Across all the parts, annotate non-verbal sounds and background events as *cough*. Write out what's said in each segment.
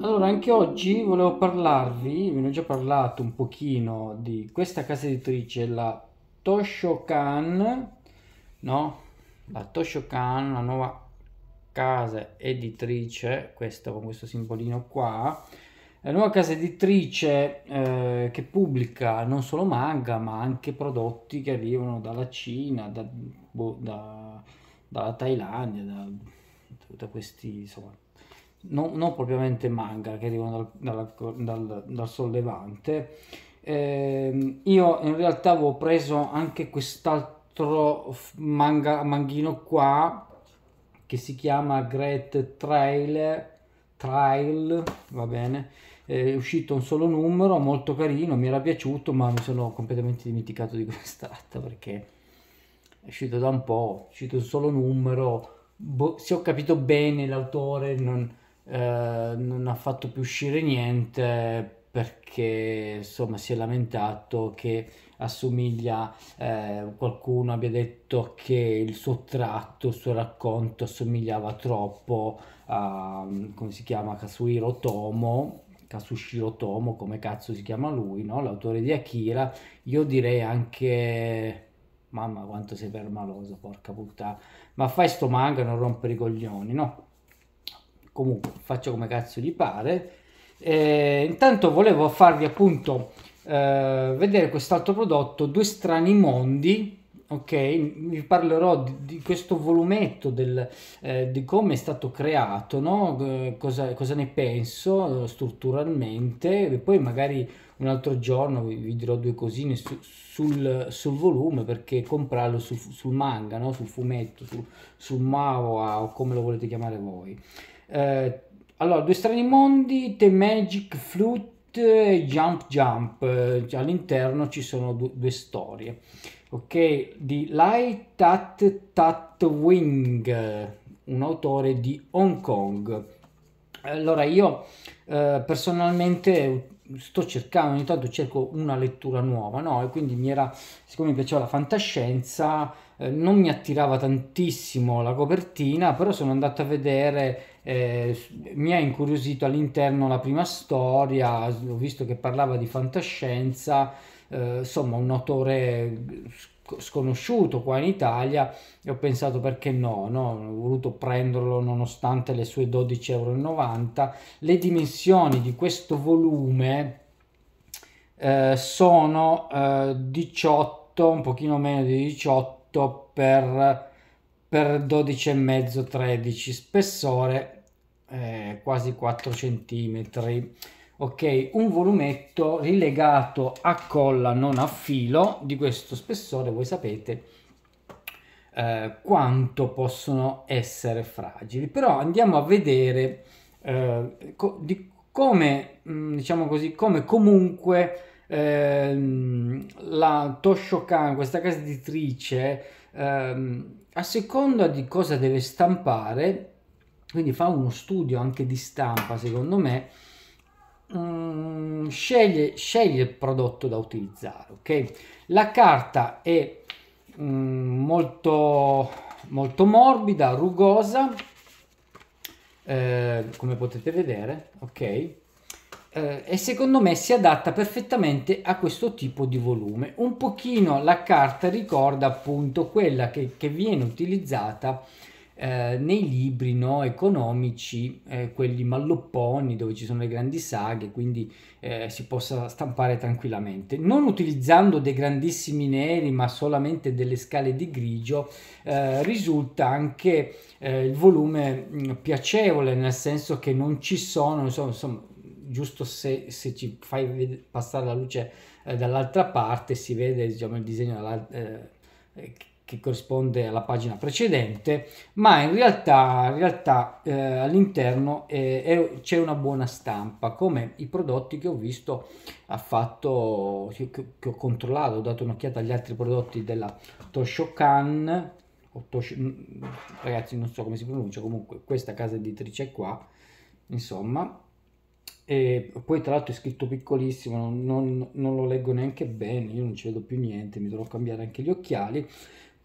Allora, anche oggi volevo parlarvi, ve ne ho già parlato un pochino, di questa casa editrice, la Toshokan, no? La Toshokan, la nuova casa editrice, questo con questo simbolino qua, la nuova casa editrice eh, che pubblica non solo manga, ma anche prodotti che arrivano dalla Cina, da, boh, da, dalla Thailandia, da da questi insomma, non, non, propriamente manga che arrivano dal, dal, dal, dal sollevante. Eh, io in realtà avevo preso anche quest'altro manga, manghino qua che si chiama Great Trail, Trail va bene, è uscito un solo numero, molto carino, mi era piaciuto ma mi sono completamente dimenticato di quest'altra perché è uscito da un po', è uscito un solo numero, boh, se ho capito bene l'autore non, eh, non ha fatto più uscire niente perché insomma si è lamentato che assomiglia eh, qualcuno abbia detto che il suo tratto il suo racconto assomigliava troppo a come si chiama Kasuhiro Tomo Kasushiro Tomo come cazzo si chiama lui no? l'autore di Akira io direi anche mamma quanto sei permaloso, porca puttana, ma fai sto manga non rompere i coglioni, no? Comunque, faccio come cazzo gli pare. E, intanto volevo farvi appunto eh, vedere quest'altro prodotto, Due strani mondi, ok? Vi parlerò di, di questo volumetto, del, eh, di come è stato creato, no? Eh, cosa, cosa, ne penso eh, strutturalmente, e poi magari un altro giorno vi, vi dirò due cosine su, sul, sul, volume perché comprarlo su, sul manga, no? sul fumetto, su, sul Mavoa o come lo volete chiamare voi. Eh, allora, Due strani mondi, The Magic Flute e Jump Jump, eh, all'interno ci sono due, due storie ok, di Lai Tat Tat Wing, un autore di Hong Kong. Allora io eh, personalmente sto cercando, ogni tanto cerco una lettura nuova, no? E quindi mi era, siccome mi piaceva la fantascienza, eh, non mi attirava tantissimo la copertina, però sono andato a vedere, eh, mi ha incuriosito all'interno la prima storia, ho visto che parlava di fantascienza, eh, insomma un autore sconosciuto qua in Italia e ho pensato perché no, no? ho voluto prenderlo nonostante le sue 12,90 euro. Le dimensioni di questo volume eh, sono eh, 18, un pochino meno di 18 per, per 12,5-13, spessore eh, quasi 4 centimetri ok un volumetto rilegato a colla non a filo di questo spessore voi sapete eh, quanto possono essere fragili però andiamo a vedere eh, co di come mm, diciamo così come comunque eh, la Toshokan questa casa editrice ehm, a seconda di cosa deve stampare quindi fa uno studio anche di stampa secondo me mh, mm, sceglie, sceglie il prodotto da utilizzare. Okay? La carta è mh, mm, molto, molto morbida, rugosa, eh, come potete vedere, ok? Eh, e secondo me si adatta perfettamente a questo tipo di volume. Un pochino la carta ricorda appunto quella che, che viene utilizzata eh, nei libri no, economici, eh, quelli mallopponi dove ci sono le grandi saghe, quindi eh, si possa stampare tranquillamente. Non utilizzando dei grandissimi neri ma solamente delle scale di grigio eh, risulta anche eh, il volume mh, mm, piacevole nel senso che non ci sono, insomma, insomma giusto se, se, ci fai passare la luce dall'altra parte si vede diciamo, il disegno dalla, che corrisponde alla pagina precedente, ma in realtà, in realtà eh, all'interno eh, c'è una buona stampa, come i prodotti che ho visto affatto, che, che ho controllato, ho dato un'occhiata agli altri prodotti della Toshokan, Tosh, mm, ragazzi non so come si pronuncia, comunque questa casa editrice qua, insomma, e poi tra l'altro è scritto piccolissimo, non, non, non, lo leggo neanche bene, io non ci vedo più niente, mi dovrò cambiare anche gli occhiali.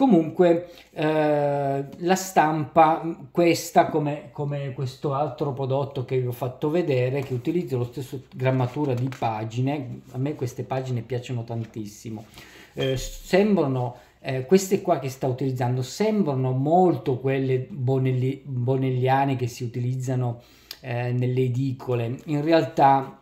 Comunque eh, la stampa, questa come, come, questo altro prodotto che vi ho fatto vedere, che utilizza lo stesso grammatura di pagine, a me queste pagine piacciono tantissimo, eh, sembrano eh, queste qua che sta utilizzando sembrano molto quelle bonelli, bonelliane che si utilizzano eh, nelle edicole, in realtà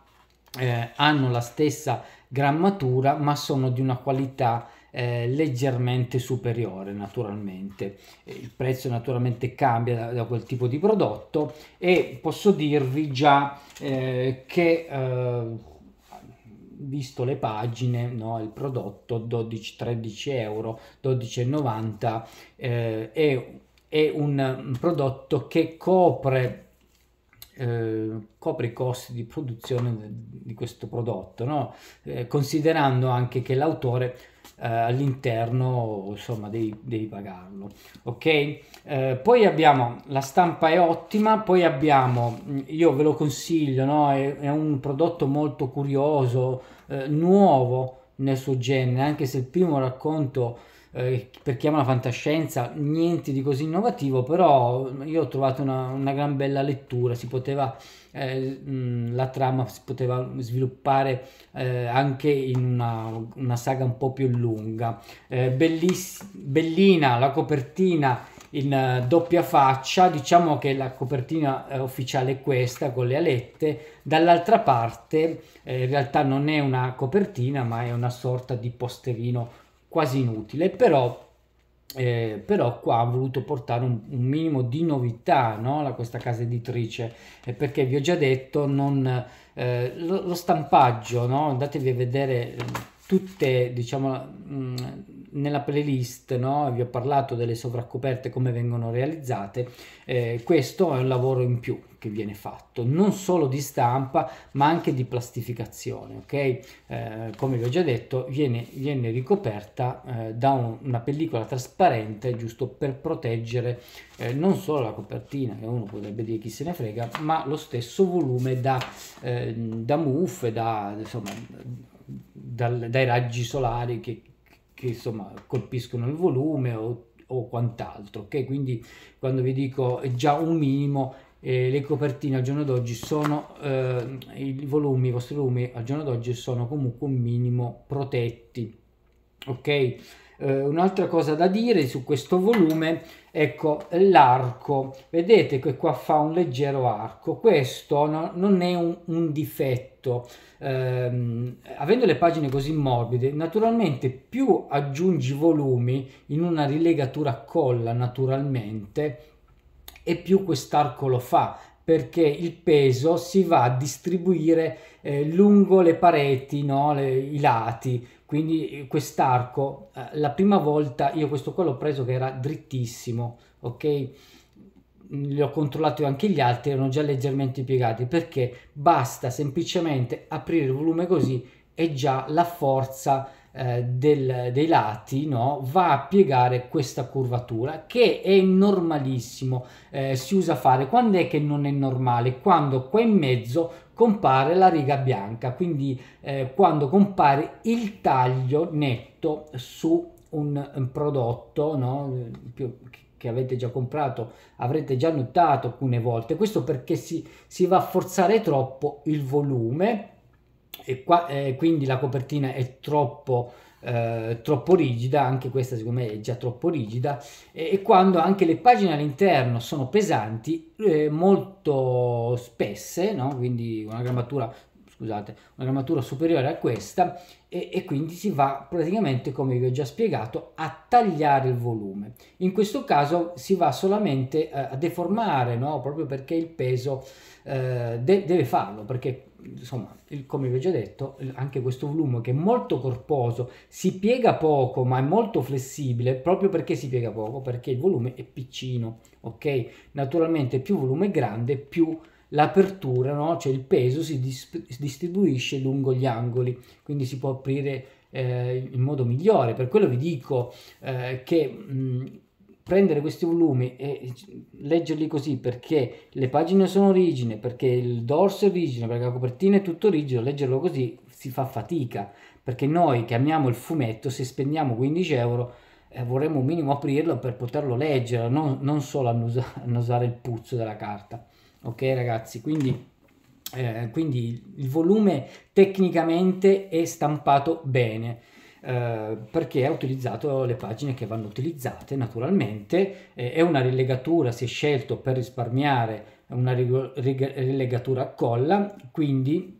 eh, hanno la stessa grammatura ma sono di una qualità eh, leggermente superiore naturalmente. Eh, il prezzo naturalmente cambia da, da, quel tipo di prodotto e posso dirvi già eh, che eh, visto le pagine no, il prodotto 12-13 euro, 12,90 eh, è, è un prodotto che copre eh, copre i costi di produzione di questo prodotto, no? eh, considerando anche che l'autore eh, all'interno insomma devi, devi pagarlo ok eh, poi abbiamo la stampa è ottima poi abbiamo mm, io ve lo consiglio no? è, è un prodotto molto curioso eh, nuovo nel suo genere anche se il primo racconto eh, per chi ama la fantascienza, niente di così innovativo, però io ho trovato una, una gran bella lettura, si poteva, eh, mm, la trama si poteva sviluppare eh, anche in una, una, saga un po' più lunga. Eh, belliss- bellina la copertina in eh, doppia faccia, diciamo che la copertina eh, ufficiale è questa con le alette, dall'altra parte eh, in realtà non è una copertina ma è una sorta di posterino quasi inutile, però, eh, però qua ha voluto portare un, un minimo di novità no? a questa casa editrice, eh, perché vi ho già detto non, eh, lo, lo, stampaggio, no? andatevi a vedere eh, tutte diciamo, mh, mm, nella playlist no, vi ho parlato delle sovraccoperte, come vengono realizzate, eh, questo è un lavoro in più che viene fatto, non solo di stampa ma anche di plastificazione, ok? Eh, come vi ho già detto, viene, viene ricoperta eh, da un, una pellicola trasparente giusto per proteggere eh, non solo la copertina, che uno potrebbe dire chi se ne frega, ma lo stesso volume da, eh, da muffe, da, insomma, dal, dai raggi solari che, che insomma colpiscono il volume o, o quant'altro. Ok, quindi quando vi dico già un minimo. Eh, le copertine al giorno d'oggi sono eh, i volumi, i vostri volumi al giorno d'oggi sono comunque un minimo protetti ok eh, un'altra cosa da dire su questo volume, ecco l'arco, vedete che qua fa un leggero arco, questo no, non è un, un difetto, ehm, avendo le pagine così morbide naturalmente più aggiungi volumi in una rilegatura a colla naturalmente e più quest'arco lo fa, perché il peso si va a distribuire eh, lungo le pareti, no? le, i lati, quindi eh, quest'arco eh, la prima volta io questo qua l'ho preso che era drittissimo ok mm, li ho controllati anche gli altri erano già leggermente piegati perché basta semplicemente aprire il volume così e già la forza eh, del, dei lati no, va a piegare questa curvatura che è normalissimo eh, si usa fare quando è che non è normale quando qua in mezzo compare la riga bianca, quindi eh, quando compare il taglio netto su un, un prodotto no, più, che avete già comprato, avrete già notato alcune volte, questo perché si, si va a forzare troppo il volume e qua, eh, quindi la copertina è troppo eh, troppo rigida, anche questa secondo me è già troppo rigida, e, e quando anche le pagine all'interno sono pesanti, eh, molto spesse, no? quindi una grammatura scusate, una grammatura superiore a questa e, e, quindi si va praticamente, come vi ho già spiegato, a tagliare il volume. In questo caso si va solamente eh, a deformare, no? proprio perché il peso eh, de deve farlo, perché insomma, il, come vi ho già detto, anche questo volume che è molto corposo, si piega poco ma è molto flessibile proprio perché si piega poco, perché il volume è piccino, ok? Naturalmente più volume è grande, più l'apertura, no? cioè il peso si, dis- distribuisce lungo gli angoli, quindi si può aprire eh, in modo migliore. Per quello vi dico eh, che mh, prendere questi volumi e eh, leggerli così perché le pagine sono rigide, perché il dorso è rigido, perché la copertina è tutto rigido, leggerlo così si fa fatica, perché noi che amiamo il fumetto, se spendiamo 15 euro eh, vorremmo un minimo aprirlo per poterlo leggere, non, non solo annusare il puzzo della carta ok ragazzi quindi, eh, quindi il volume tecnicamente è stampato bene eh, perché ha utilizzato le pagine che vanno utilizzate naturalmente eh, è una rilegatura si è scelto per risparmiare una rilegatura a colla quindi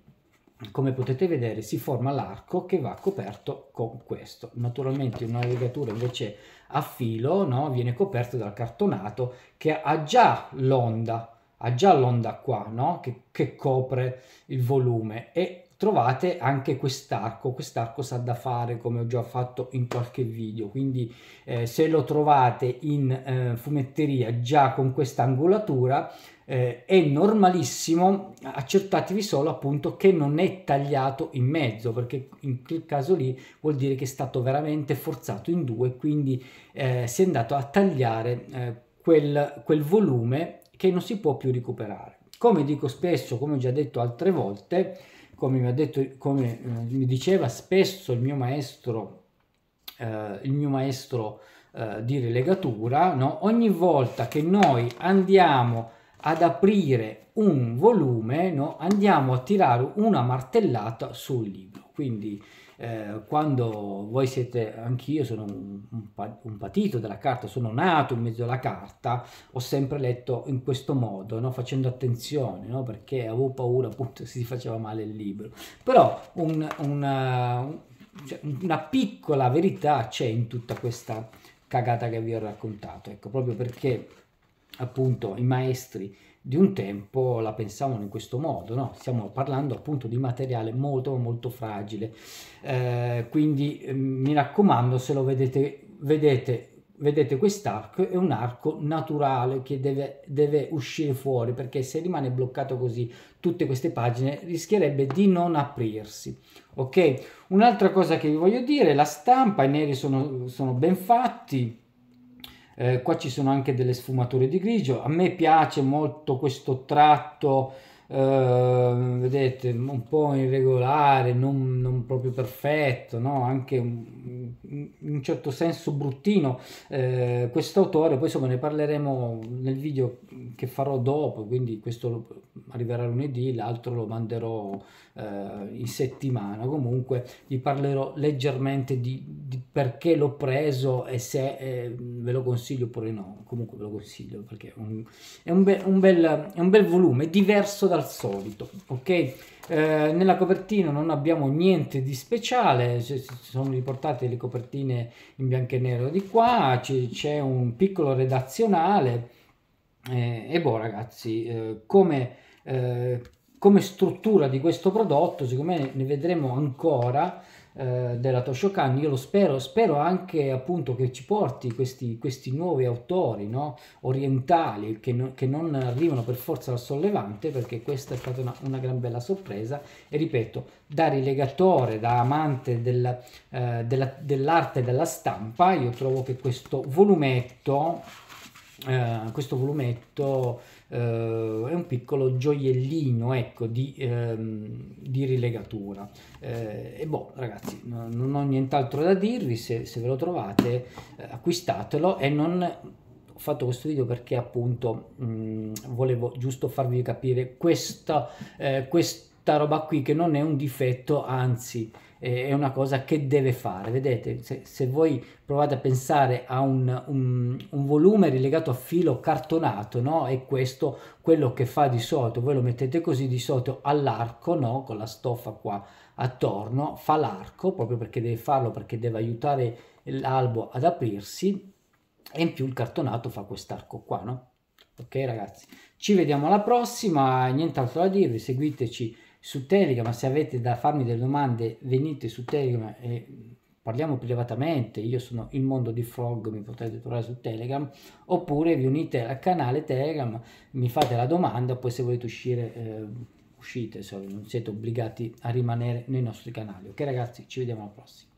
come potete vedere si forma l'arco che va coperto con questo naturalmente una rilegatura invece a filo no? viene coperto dal cartonato che ha già l'onda ha già l'onda qua, no? che, che copre il volume e trovate anche quest'arco, quest'arco sa da fare come ho già fatto in qualche video, quindi eh, se lo trovate in eh, fumetteria già con questa angolatura eh, è normalissimo, accertatevi solo appunto che non è tagliato in mezzo, perché in quel caso lì vuol dire che è stato veramente forzato in due, quindi eh, si è andato a tagliare eh, quel, quel volume che non si può più recuperare. Come dico spesso, come ho già detto altre volte, come mi, ha detto, come eh, mi diceva spesso il mio maestro, eh, il mio maestro eh, di relegatura, no? ogni volta che noi andiamo ad aprire un volume, no? andiamo a tirare una martellata sul libro. Quindi eh, quando voi siete, anch'io sono un, un, un, patito della carta, sono nato in mezzo alla carta, ho sempre letto in questo modo, no? facendo attenzione, no? perché avevo paura appunto se *laughs* si faceva male il libro. Però un, una, eh, cioè, una, piccola verità c'è in tutta questa cagata che vi ho raccontato, ecco, proprio perché appunto i maestri di un tempo la pensavano in questo modo, no? stiamo parlando appunto di materiale molto molto fragile, eh, quindi eh, mi raccomando se lo vedete, vedete, vedete quest'arco è un arco naturale che deve, deve uscire fuori perché se rimane bloccato così tutte queste pagine rischierebbe di non aprirsi. Ok, un'altra cosa che vi voglio dire, la stampa, i neri sono, sono ben fatti, eh, qua ci sono anche delle sfumature di grigio a me piace molto questo tratto eh, vedete un po' irregolare non, non proprio perfetto no? anche un, in un certo senso bruttino eh, questo autore, poi insomma ne parleremo nel video che farò dopo, quindi questo arriverà lunedì, l'altro lo manderò eh, in settimana, comunque vi parlerò leggermente di, di perché l'ho preso e se eh, ve lo consiglio oppure no, comunque ve lo consiglio perché è un, è un, be un, bel, è un bel volume, diverso dal solito, ok? Eh, nella copertina non abbiamo niente di speciale, ci sono riportate le copertine in bianco e nero di qua, c'è un piccolo redazionale eh, e boh ragazzi, eh, come, eh, come struttura di questo prodotto, siccome ne vedremo ancora, eh, della Toshokan, io lo spero, spero anche appunto che ci porti questi, questi nuovi autori no? orientali che, no, che, non arrivano per forza al sollevante perché questa è stata una, una gran bella sorpresa e ripeto, da rilegatore, da amante del, eh, della, dell'arte della stampa, io trovo che questo volumetto eh, questo volumetto uh, è un piccolo gioiellino ecco, di, um, di rilegatura. Uh, e boh, ragazzi, no, non ho nient'altro da dirvi. Se, se ve lo trovate, acquistatelo e non ho fatto questo video perché appunto mh, mm, volevo giusto farvi capire questa, questa questa roba qui che non è un difetto, anzi è una cosa che deve fare. Vedete, se, se voi provate a pensare a un, un, un, volume rilegato a filo cartonato, no? è questo quello che fa di solito. Voi lo mettete così di solito all'arco, no? con la stoffa qua attorno, fa l'arco proprio perché deve farlo, perché deve aiutare l'albo ad aprirsi e in più il cartonato fa quest'arco qua, no? Ok ragazzi, ci vediamo alla prossima, nient'altro da dirvi, seguiteci su Telegram, se avete da farmi delle domande venite su Telegram e parliamo privatamente, io sono il mondo di Frog, mi potete trovare su Telegram, oppure vi unite al canale Telegram, mi fate la domanda, poi se volete uscire eh, uscite, sorry, non siete obbligati a rimanere nei nostri canali. Ok ragazzi, ci vediamo alla prossima.